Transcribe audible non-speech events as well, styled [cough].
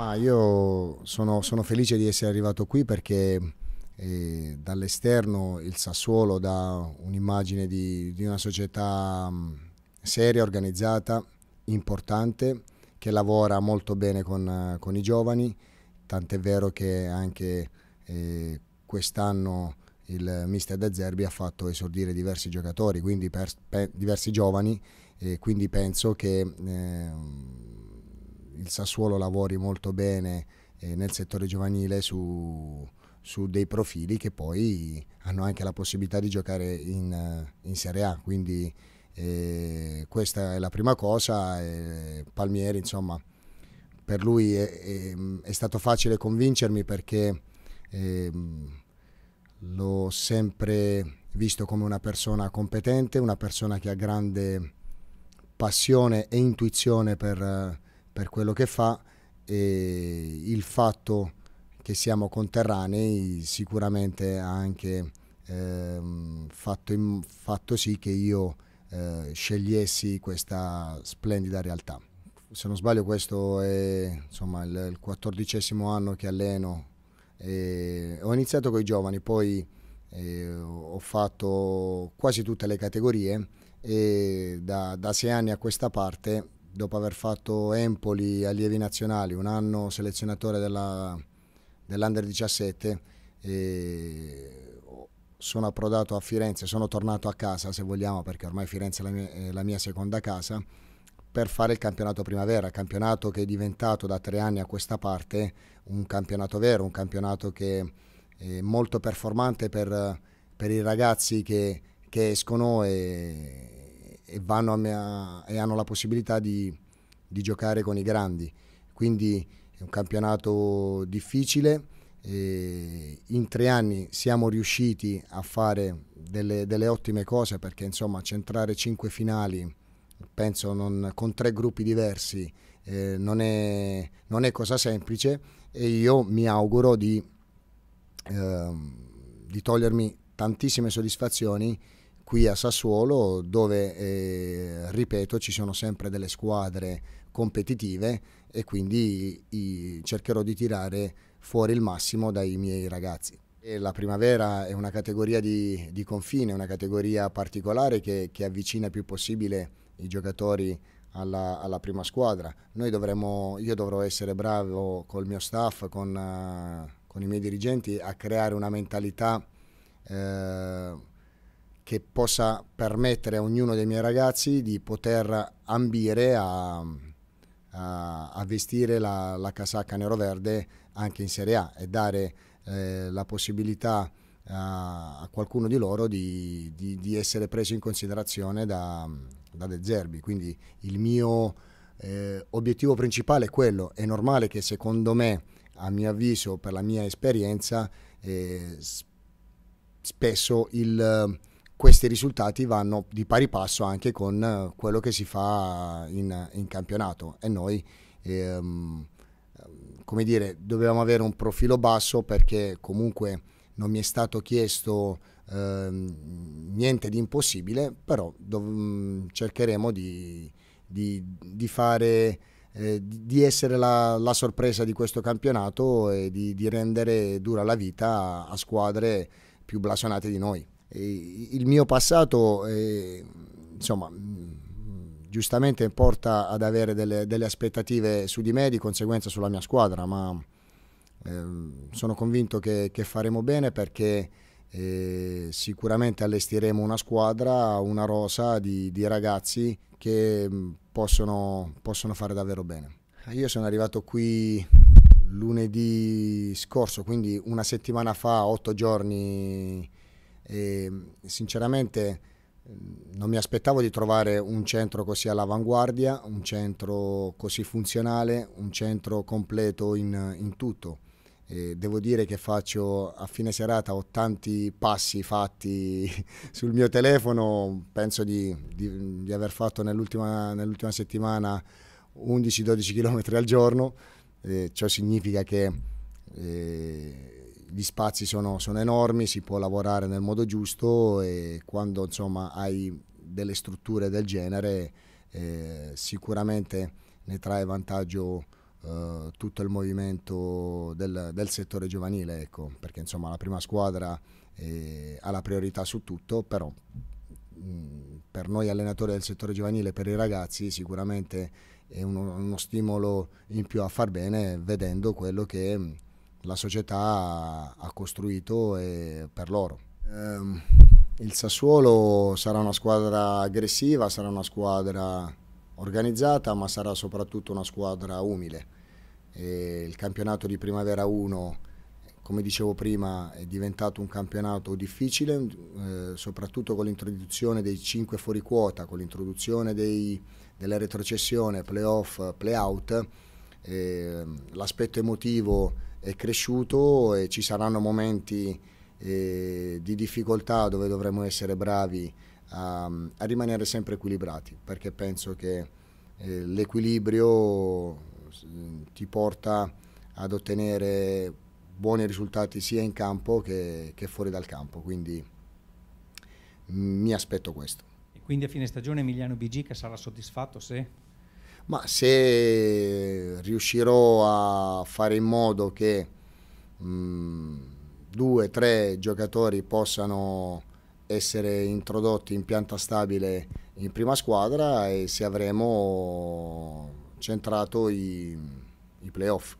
Ma io sono, sono felice di essere arrivato qui perché eh, dall'esterno il Sassuolo dà un'immagine di, di una società mm, seria, organizzata, importante, che lavora molto bene con, con i giovani, tant'è vero che anche eh, quest'anno il mister De Zerbi ha fatto esordire diversi giocatori, quindi per, per, diversi giovani, eh, quindi penso che eh, il Sassuolo lavori molto bene eh, nel settore giovanile su, su, dei profili che poi hanno anche la possibilità di giocare in, in Serie A. Quindi eh, questa è la prima cosa. Eh, Palmieri, insomma, per lui è, è, è stato facile convincermi perché ehm, l'ho sempre visto come una persona competente, una persona che ha grande passione e intuizione per per quello che fa e il fatto che siamo conterranei sicuramente ha anche ehm, fatto, in, fatto, sì che io eh, scegliessi questa splendida realtà. Se non sbaglio questo è insomma, il, il quattordicesimo anno che alleno. E ho iniziato con i giovani, poi eh, ho fatto quasi tutte le categorie e da, da sei anni a questa parte dopo aver fatto Empoli allievi nazionali, un anno selezionatore della, dell'Under 17, sono approdato a Firenze, sono tornato a casa se vogliamo perché ormai Firenze è la mia, è la mia seconda casa per fare il campionato primavera, campionato che è diventato da tre anni a questa parte un campionato vero, un campionato che è molto performante per, per i ragazzi che, che escono e, e, mia, e hanno la possibilità di, di, giocare con i grandi. Quindi è un campionato difficile. in tre anni siamo riusciti a fare delle, delle ottime cose perché insomma centrare cinque finali penso non, con tre gruppi diversi eh, non, è, non, è, cosa semplice e io mi auguro di, eh, di togliermi tantissime soddisfazioni qui a Sassuolo dove, eh, ripeto, ci sono sempre delle squadre competitive e quindi i, cercherò di tirare fuori il massimo dai miei ragazzi. E la primavera è una categoria di, di confine, una categoria particolare che, che avvicina il più possibile i giocatori alla, alla, prima squadra. Dovremo, io dovrò essere bravo col mio staff, con, eh, con i miei dirigenti, a creare una mentalità eh, che possa permettere a ognuno dei miei ragazzi di poter ambire a, a, a vestire la, la casacca nero-verde anche in Serie A e dare eh, la possibilità a, qualcuno di loro di, di, di, essere preso in considerazione da, da De Zerbi. Quindi il mio eh, obiettivo principale è quello. È normale che secondo me, a mio avviso, per la mia esperienza, eh, spesso il questi risultati vanno di pari passo anche con eh, quello che si fa in, in campionato e noi ehm, ehm, come dire dovevamo avere un profilo basso perché comunque non mi è stato chiesto ehm, niente di impossibile però mm, cercheremo di, di, di fare eh, di essere la, la, sorpresa di questo campionato e di, di rendere dura la vita a squadre più blasonate di noi il mio passato eh, insomma mm, giustamente porta ad avere delle, delle, aspettative su di me di conseguenza sulla mia squadra ma ehm, sono convinto che, che faremo bene perché e eh, sicuramente allestiremo una squadra, una rosa di, di ragazzi che mm, possono, possono, fare davvero bene. Io sono arrivato qui lunedì scorso, quindi una settimana fa, otto giorni e ehm, sinceramente non mi aspettavo di trovare un centro così all'avanguardia, un centro così funzionale, un centro completo in, in tutto. E devo dire che faccio a fine serata ho tanti passi fatti [laughs] sul mio telefono, penso di, di, di aver fatto nell'ultima, nell'ultima settimana 11-12 km al giorno, e ciò significa che... Eh, gli spazi sono, sono, enormi, si può lavorare nel modo giusto e quando insomma, hai delle strutture del genere eh, sicuramente ne trae vantaggio eh, tutto il movimento del, del settore giovanile, ecco, perché insomma, la prima squadra eh, ha la priorità su tutto, però mh, mm, per noi allenatori del settore giovanile, per i ragazzi sicuramente è uno, uno stimolo in più a far bene vedendo quello che mm, la società ha costruito eh, per loro. Ehm, il Sassuolo sarà una squadra aggressiva, sarà una squadra organizzata, ma sarà soprattutto una squadra umile. il campionato di Primavera 1, come dicevo prima, è diventato un campionato difficile, eh, soprattutto con l'introduzione dei 5 fuori quota, con l'introduzione della retrocessione, playoff, playout eh, l'aspetto emotivo è cresciuto e ci saranno momenti eh, di difficoltà dove dovremo essere bravi a, a rimanere sempre equilibrati, perché penso che eh, l'equilibrio mm, ti porta ad ottenere buoni risultati sia in campo che, che fuori dal campo, quindi mm, mi aspetto questo. E quindi a fine stagione Emiliano Bigica sarà soddisfatto se ma se riuscirò a fare in modo che mh, mm, due, tre giocatori possano essere introdotti in pianta stabile in prima squadra e se avremo centrato i, i playoff.